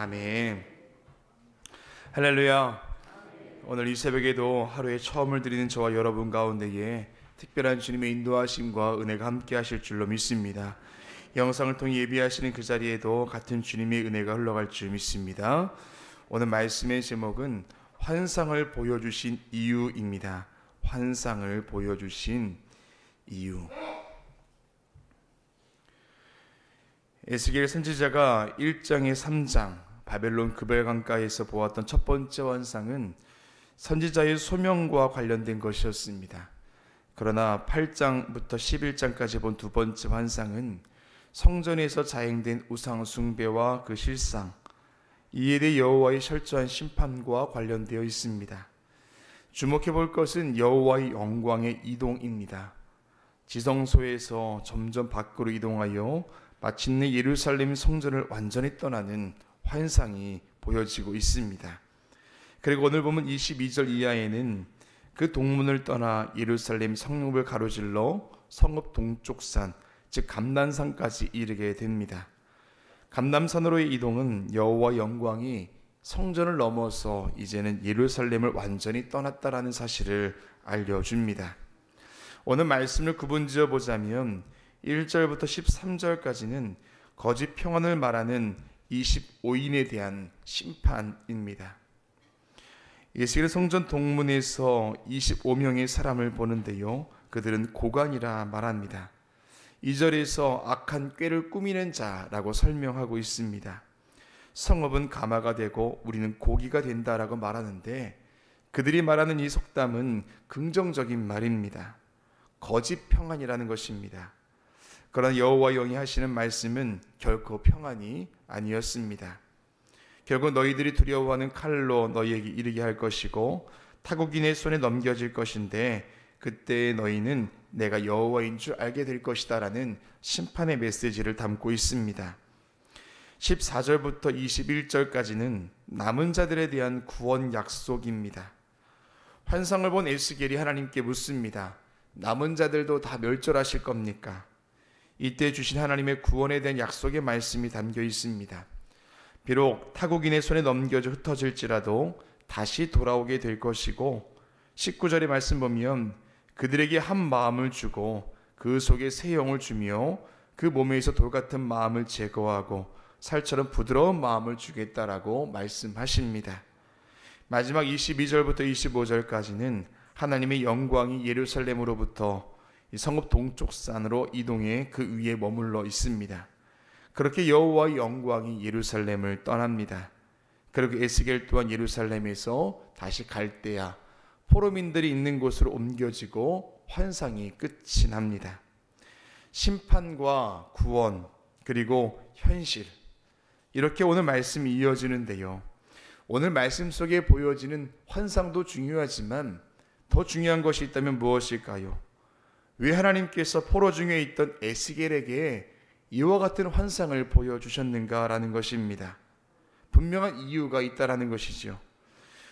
아멘. 할렐루야. 오늘 이 새벽에도 하루의 처음을 드리는 저와 여러분 가운데에 특별한 주님의 인도하심과 은혜가 함께 하실 줄로 믿습니다. 영상을 통해 예비하시는 그 자리에도 같은 주님의 은혜가 흘러갈 줄 믿습니다. 오늘 말씀의 제목은 환상을 보여주신 이유입니다. 환상을 보여주신 이유. 에스겔 선지자가 1장에 3장, 바벨론 급벨강가에서 보았던 첫 번째 환상은 선지자의 소명과 관련된 것이었습니다. 그러나 8장부터 11장까지 본 두 번째 환상은 성전에서 자행된 우상 숭배와 그 실상, 이에 대해 여호와의 철저한 심판과 관련되어 있습니다. 주목해 볼 것은 여호와의 영광의 이동입니다. 지성소에서 점점 밖으로 이동하여 마침내 예루살렘 성전을 완전히 떠나는 환상이 보여지고 있습니다. 그리고 오늘 보면 22절 이하에는 그 동문을 떠나 예루살렘 성읍을 가로질러 성읍 동쪽산 즉 감남산까지 이르게 됩니다. 감남산으로의 이동은 여호와 영광이 성전을 넘어서 이제는 예루살렘을 완전히 떠났다라는 사실을 알려줍니다. 오늘 말씀을 구분지어 보자면 1절부터 13절까지는 거짓 평안을 말하는 25인에 대한 심판입니다. 예수의 성전 동문에서 25명의 사람을 보는데요. 그들은 고관이라 말합니다. 2절에서 악한 꾀를 꾸미는 자라고 설명하고 있습니다. 성읍은 가마가 되고 우리는 고기가 된다라고 말하는데 그들이 말하는 이 속담은 긍정적인 말입니다. 거짓 평안이라는 것입니다. 그러나 여호와 영이 하시는 말씀은 결코 평안이 아니었습니다. 결국 너희들이 두려워하는 칼로 너희에게 이르게 할 것이고 타국인의 손에 넘겨질 것인데 그때 너희는 내가 여호와인 줄 알게 될 것이다라는 심판의 메시지를 담고 있습니다. 14절부터 21절까지는 남은 자들에 대한 구원 약속입니다. 환상을 본 에스겔이 하나님께 묻습니다. 남은 자들도 다 멸절하실 겁니까? 이때 주신 하나님의 구원에 대한 약속의 말씀이 담겨 있습니다. 비록 타국인의 손에 넘겨져 흩어질지라도 다시 돌아오게 될 것이고 19절의 말씀 보면 그들에게 한 마음을 주고 그 속에 새 영을 주며 그 몸에서 돌 같은 마음을 제거하고 살처럼 부드러운 마음을 주겠다라고 말씀하십니다. 마지막 22절부터 25절까지는 하나님의 영광이 예루살렘으로부터 이 성읍 동쪽 산으로 이동해 그 위에 머물러 있습니다. 그렇게 여호와 영광이 예루살렘을 떠납니다. 그리고 에스겔 또한 예루살렘에서 다시 갈대야 포로민들이 있는 곳으로 옮겨지고 환상이 끝이 납니다. 심판과 구원 그리고 현실 이렇게 오늘 말씀이 이어지는데요. 오늘 말씀 속에 보여지는 환상도 중요하지만 더 중요한 것이 있다면 무엇일까요? 왜 하나님께서 포로 중에 있던 에스겔에게 이와 같은 환상을 보여주셨는가라는 것입니다. 분명한 이유가 있다라는 것이지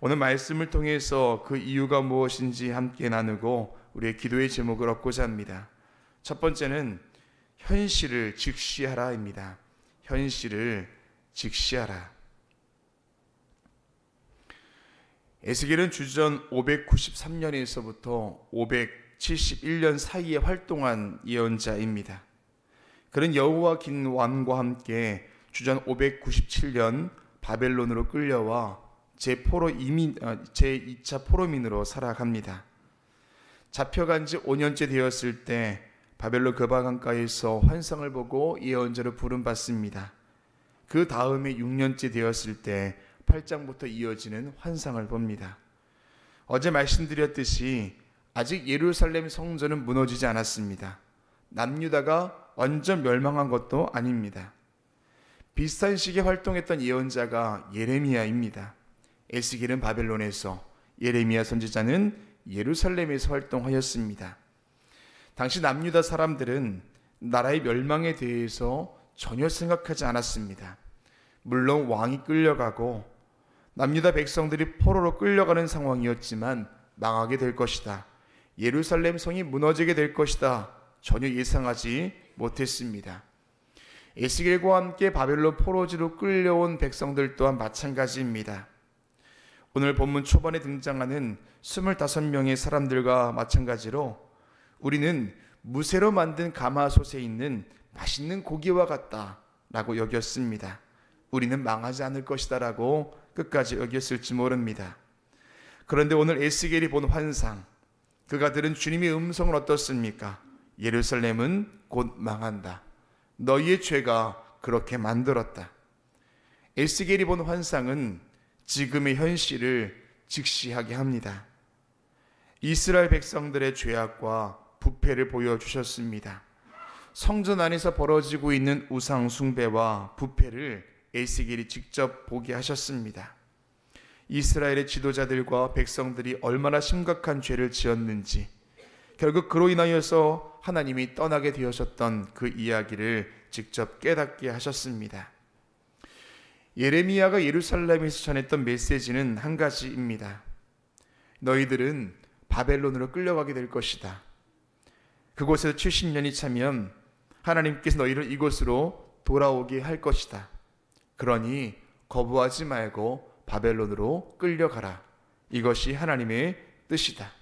오늘 말씀을 통해서 그 이유가 무엇인지 함께 나누고 우리의 기도의 제목을 얻고자 합니다. 첫 번째는 현실을 직시하라입니다. 현실을 직시하라. 에스겔은 주전 593년에서부터 71년 사이에 활동한 예언자입니다. 그는 여호와 긴 왕과 함께 주전 597년 바벨론으로 끌려와 제4로 이민 어, 제2차 포로민으로 살아갑니다. 잡혀간 지 5년째 되었을 때 바벨론 그바강가에서 환상을 보고 예언자를 부름 받습니다. 그 다음에 6년째 되었을 때 8장부터 이어지는 환상을 봅니다. 어제 말씀드렸듯이 아직 예루살렘 성전은 무너지지 않았습니다. 남유다가 완전 멸망한 것도 아닙니다. 비슷한 시기에 활동했던 예언자가 예레미야입니다. 에스겔은 바벨론에서 예레미야 선지자는 예루살렘에서 활동하였습니다. 당시 남유다 사람들은 나라의 멸망에 대해서 전혀 생각하지 않았습니다. 물론 왕이 끌려가고 남유다 백성들이 포로로 끌려가는 상황이었지만 망하게 될 것이다. 예루살렘 성이 무너지게 될 것이다. 전혀 예상하지 못했습니다. 에스겔과 함께 바벨론 포로지로 끌려온 백성들 또한 마찬가지입니다. 오늘 본문 초반에 등장하는 25명의 사람들과 마찬가지로 우리는 무쇠로 만든 가마솥에 있는 맛있는 고기와 같다라고 여겼습니다. 우리는 망하지 않을 것이다라고 끝까지 여겼을지 모릅니다. 그런데 오늘 에스겔이 본 환상, 그가 들은 주님의 음성은 어떻습니까? 예루살렘은 곧 망한다. 너희의 죄가 그렇게 만들었다. 에스겔이 본 환상은 지금의 현실을 직시하게 합니다. 이스라엘 백성들의 죄악과 부패를 보여주셨습니다. 성전 안에서 벌어지고 있는 우상 숭배와 부패를 에스겔이 직접 보게 하셨습니다. 이스라엘의 지도자들과 백성들이 얼마나 심각한 죄를 지었는지 결국 그로 인하여서 하나님이 떠나게 되어졌던 그 이야기를 직접 깨닫게 하셨습니다. 예레미야가 예루살렘에서 전했던 메시지는 한 가지입니다. 너희들은 바벨론으로 끌려가게 될 것이다. 그곳에서 70년이 차면 하나님께서 너희를 이곳으로 돌아오게 할 것이다. 그러니 거부하지 말고 바벨론으로 끌려가라. 이것이 하나님의 뜻이다.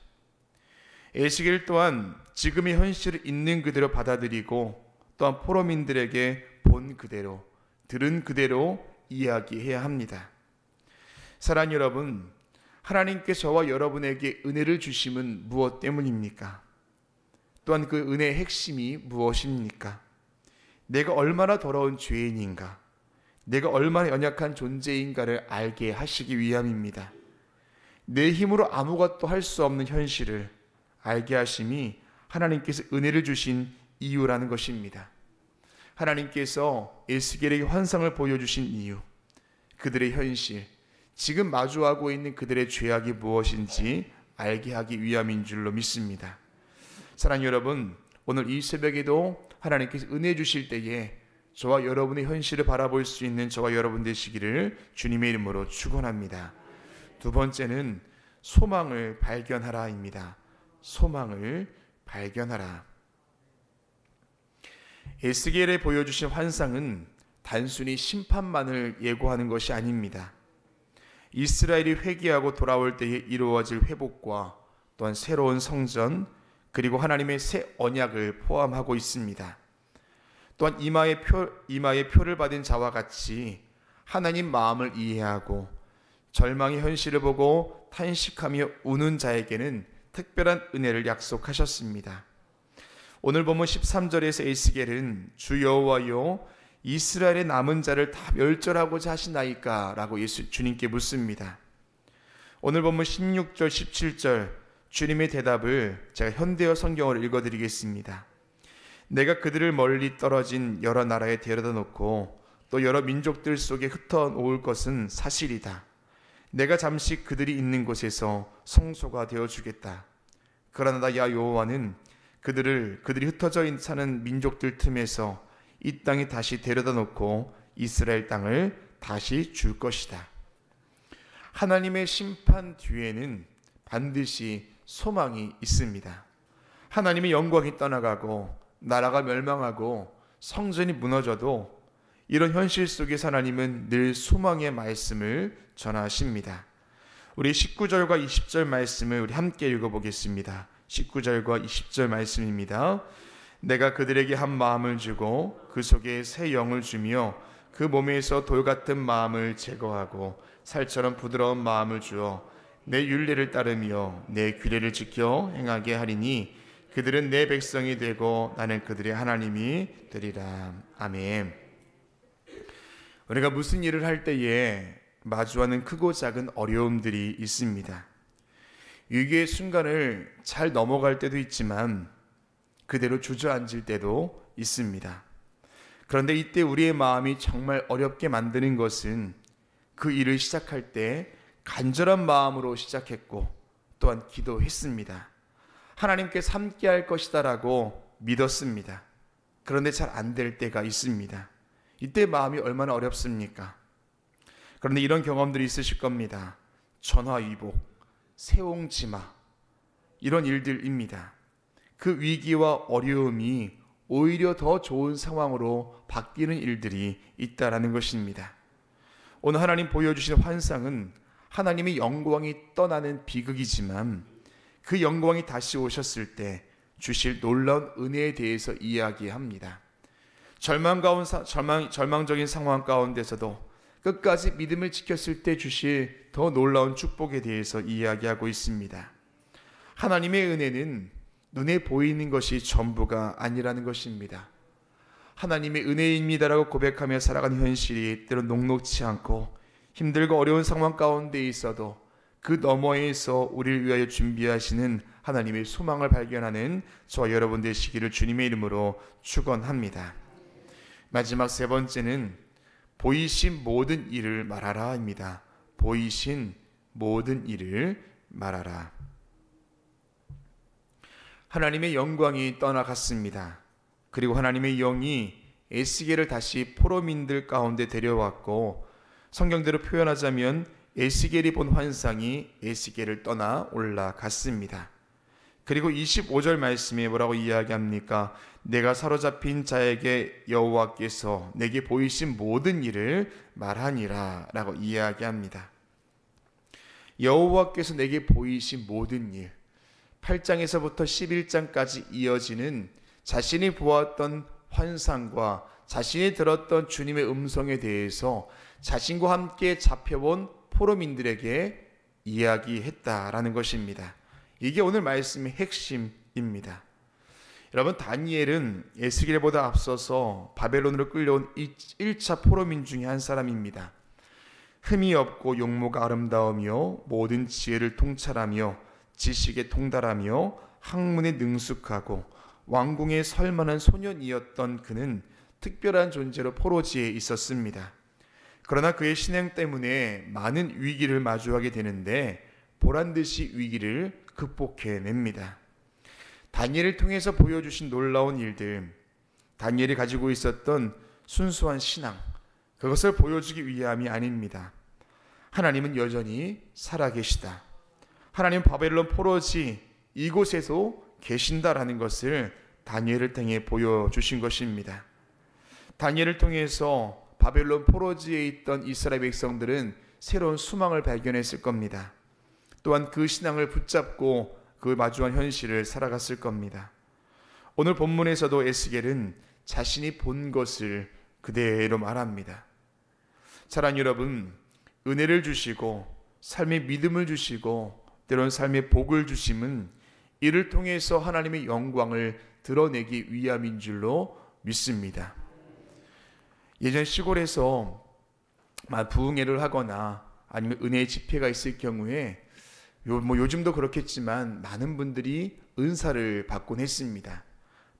에스겔 또한 지금의 현실을 있는 그대로 받아들이고 또한 포로민들에게 본 그대로 들은 그대로 이야기해야 합니다. 사랑 여러분, 하나님께서와 여러분에게 은혜를 주심은 무엇 때문입니까? 또한 그 은혜의 핵심이 무엇입니까? 내가 얼마나 더러운 죄인인가? 내가 얼마나 연약한 존재인가를 알게 하시기 위함입니다. 내 힘으로 아무것도 할 수 없는 현실을 알게 하심이 하나님께서 은혜를 주신 이유라는 것입니다. 하나님께서 에스겔에게 환상을 보여주신 이유, 그들의 현실, 지금 마주하고 있는 그들의 죄악이 무엇인지 알게 하기 위함인 줄로 믿습니다. 사랑 여러분, 오늘 이 새벽에도 하나님께서 은혜 주실 때에 저와 여러분의 현실을 바라볼 수 있는 저와 여러분 되시기를 주님의 이름으로 축원합니다. 두 번째는 소망을 발견하라입니다. 소망을 발견하라. 에스겔에 보여주신 환상은 단순히 심판만을 예고하는 것이 아닙니다. 이스라엘이 회개하고 돌아올 때에 이루어질 회복과 또한 새로운 성전 그리고 하나님의 새 언약을 포함하고 있습니다. 또한 이마에표 이마의 표를 받은 자와 같이 하나님 마음을 이해하고 절망의 현실을 보고 탄식하며 우는 자에게는 특별한 은혜를 약속하셨습니다. 오늘 보면 13절에서 에스겔은 주여와여 이스라엘의 남은 자를 다 멸절하고자 하시나이까라고 예수 주님께 묻습니다. 오늘 보면 16절 17절 주님의 대답을 제가 현대어 성경을 읽어 드리겠습니다. 내가 그들을 멀리 떨어진 여러 나라에 데려다 놓고 또 여러 민족들 속에 흩어 놓을 것은 사실이다. 내가 잠시 그들이 있는 곳에서 성소가 되어 주겠다. 그러나 야 여호와는 그들을 그들이 흩어져 사는 민족들 틈에서 이 땅에 다시 데려다 놓고 이스라엘 땅을 다시 줄 것이다. 하나님의 심판 뒤에는 반드시 소망이 있습니다. 하나님의 영광이 떠나가고 나라가 멸망하고 성전이 무너져도 이런 현실 속에서 하나님은 늘 소망의 말씀을 전하십니다. 우리 19절과 20절 말씀을 우리 함께 읽어보겠습니다. 19절과 20절 말씀입니다. 내가 그들에게 한 마음을 주고 그 속에 새 영을 주며 그 몸에서 돌 같은 마음을 제거하고 살처럼 부드러운 마음을 주어 내 윤례를 따르며 내 규례를 지켜 행하게 하리니 그들은 내 백성이 되고 나는 그들의 하나님이 되리라. 아멘. 우리가 무슨 일을 할 때에 마주하는 크고 작은 어려움들이 있습니다. 위기의 순간을 잘 넘어갈 때도 있지만 그대로 주저앉을 때도 있습니다. 그런데 이때 우리의 마음이 정말 어렵게 만드는 것은 그 일을 시작할 때 간절한 마음으로 시작했고 또한 기도했습니다. 하나님께 삼게 할 것이다라고 믿었습니다. 그런데 잘 안 될 때가 있습니다. 이때 마음이 얼마나 어렵습니까? 그런데 이런 경험들이 있으실 겁니다. 전화위복, 세옹지마 이런 일들입니다. 그 위기와 어려움이 오히려 더 좋은 상황으로 바뀌는 일들이 있다라는 것입니다. 오늘 하나님 보여주신 환상은 하나님의 영광이 떠나는 비극이지만 그 영광이 다시 오셨을 때 주실 놀라운 은혜에 대해서 이야기합니다. 절망 가운 절망 절망적인 상황 가운데서도 끝까지 믿음을 지켰을 때 주실 더 놀라운 축복에 대해서 이야기하고 있습니다. 하나님의 은혜는 눈에 보이는 것이 전부가 아니라는 것입니다. 하나님의 은혜입니다라고 고백하며 살아가는 현실이 때로 녹록치 않고 힘들고 어려운 상황 가운데 있어도 그 너머에서 우리를 위하여 준비하시는 하나님의 소망을 발견하는 저 여러분 되시기를 주님의 이름으로 축원합니다. 마지막 세 번째는 보이신 모든 일을 말하라입니다. 보이신 모든 일을 말하라. 하나님의 영광이 떠나갔습니다. 그리고 하나님의 영이 에스겔을 다시 포로민들 가운데 데려왔고 성경대로 표현하자면 에스겔이 본 환상이 에스겔을 떠나 올라갔습니다. 그리고 25절 말씀에 뭐라고 이야기합니까? 내가 사로잡힌 자에게 여호와께서 내게 보이신 모든 일을 말하니라라고 이야기합니다. 여호와께서 내게 보이신 모든 일 8장에서부터 11장까지 이어지는 자신이 보았던 환상과 자신이 들었던 주님의 음성에 대해서 자신과 함께 잡혀온 포로민들에게 이야기했다라는 것입니다. 이게 오늘 말씀의 핵심입니다. 여러분 다니엘은 에스겔보다 앞서서 바벨론으로 끌려온 1차 포로민 중에 한 사람입니다. 흠이 없고 용모가 아름다우며 모든 지혜를 통찰하며 지식에 통달하며 학문에 능숙하고 왕궁에 설만한 소년이었던 그는 특별한 존재로 포로지에 있었습니다. 그러나 그의 신앙 때문에 많은 위기를 마주하게 되는데 보란 듯이 위기를 극복해냅니다. 다니엘을 통해서 보여주신 놀라운 일들, 다니엘이 가지고 있었던 순수한 신앙, 그것을 보여주기 위함이 아닙니다. 하나님은 여전히 살아계시다. 하나님 바벨론 포로지 이곳에서 계신다라는 것을 다니엘을 통해 보여주신 것입니다. 다니엘을 통해서 바벨론 포로지에 있던 이스라엘 백성들은 새로운 수망을 발견했을 겁니다. 또한 그 신앙을 붙잡고 그 마주한 현실을 살아갔을 겁니다. 오늘 본문에서도 에스겔은 자신이 본 것을 그대로 말합니다. 사랑 여러분, 은혜를 주시고 삶의 믿음을 주시고 때론 삶의 복을 주심은 이를 통해서 하나님의 영광을 드러내기 위함인 줄로 믿습니다. 예전 시골에서 부흥회를 하거나 아니면 은혜의 집회가 있을 경우에 요, 뭐 요즘도 그렇겠지만 많은 분들이 은사를 받곤 했습니다.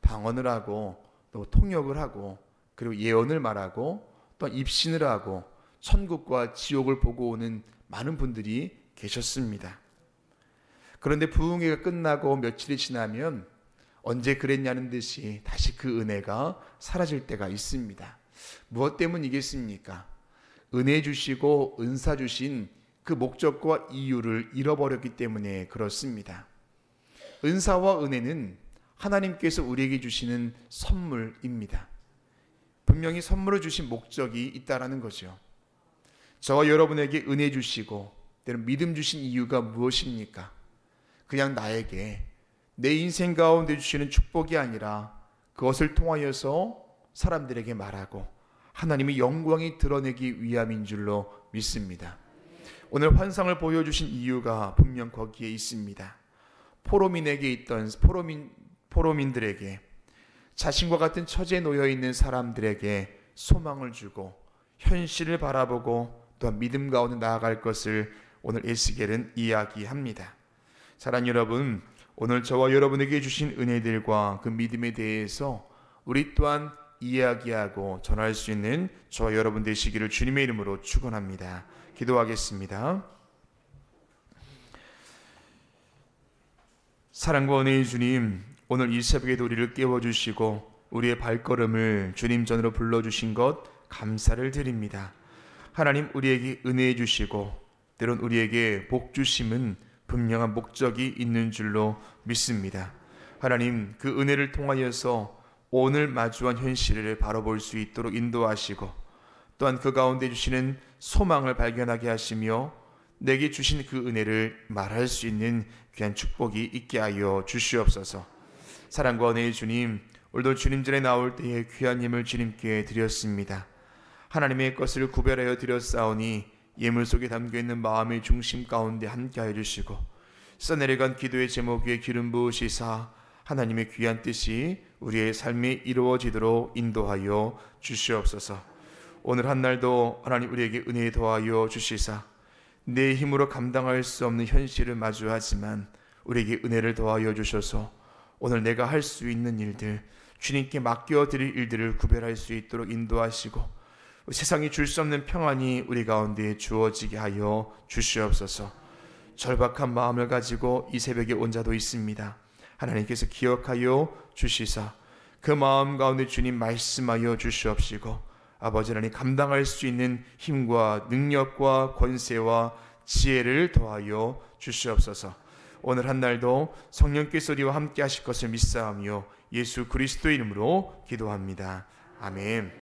방언을 하고 또 통역을 하고 그리고 예언을 말하고 또 입신을 하고 천국과 지옥을 보고 오는 많은 분들이 계셨습니다. 그런데 부흥회가 끝나고 며칠이 지나면 언제 그랬냐는 듯이 다시 그 은혜가 사라질 때가 있습니다. 무엇 때문이겠습니까? 은혜 주시고 은사 주신 그 목적과 이유를 잃어버렸기 때문에 그렇습니다. 은사와 은혜는 하나님께서 우리에게 주시는 선물입니다. 분명히 선물을 주신 목적이 있다라는 거죠. 저와 여러분에게 은혜 주시고 때론 믿음 주신 이유가 무엇입니까? 그냥 나에게 내 인생 가운데 주시는 축복이 아니라 그것을 통하여서 사람들에게 말하고 하나님의 영광이 드러내기 위함인 줄로 믿습니다. 오늘 환상을 보여주신 이유가 분명 거기에 있습니다. 포로민에게 있던 포로민, 포로민들에게 자신과 같은 처지에 놓여 있는 사람들에게 소망을 주고 현실을 바라보고 또한 믿음 가운데 나아갈 것을 오늘 에스겔은 이야기합니다. 사랑 여러분, 오늘 저와 여러분에게 주신 은혜들과 그 믿음에 대해서 우리 또한 이야기하고 전할 수 있는 저와 여러분 되시기를 주님의 이름으로 축원합니다. 기도하겠습니다. 사랑과 은혜의 주님, 오늘 이 새벽에도 우리를 깨워 주시고 우리의 발걸음을 주님 전으로 불러 주신 것 감사를 드립니다. 하나님 우리에게 은혜해 주시고 때론 우리에게 복 주심은 분명한 목적이 있는 줄로 믿습니다. 하나님 그 은혜를 통하여서 오늘 마주한 현실을 바라볼 수 있도록 인도하시고 또한 그 가운데 주시는 소망을 발견하게 하시며 내게 주신 그 은혜를 말할 수 있는 귀한 축복이 있게 하여 주시옵소서. 사랑과 은혜의 주님, 오늘도 주님 전에 나올 때에 귀한 예물 주님께 드렸습니다. 하나님의 것을 구별하여 드렸사오니 예물 속에 담겨 있는 마음의 중심 가운데 함께하여 주시고 써내려간 기도의 제목 위에 기름 부으시사 하나님의 귀한 뜻이 우리의 삶이 이루어지도록 인도하여 주시옵소서. 오늘 한 날도 하나님 우리에게 은혜 더하여 주시사 내 힘으로 감당할 수 없는 현실을 마주하지만 우리에게 은혜를 더하여 주셔서 오늘 내가 할 수 있는 일들 주님께 맡겨 드릴 일들을 구별할 수 있도록 인도하시고 세상이 줄 수 없는 평안이 우리 가운데 주어지게 하여 주시옵소서. 절박한 마음을 가지고 이 새벽에 온 자도 있습니다. 하나님께서 기억하여 주시사 그 마음 가운데 주님 말씀하여 주시옵시고 아버지 하나님 감당할 수 있는 힘과 능력과 권세와 지혜를 더하여 주시옵소서. 오늘 한 날도 성령께서 우리와 함께 하실 것을 믿사하며 예수 그리스도 의 이름으로 기도합니다. 아멘.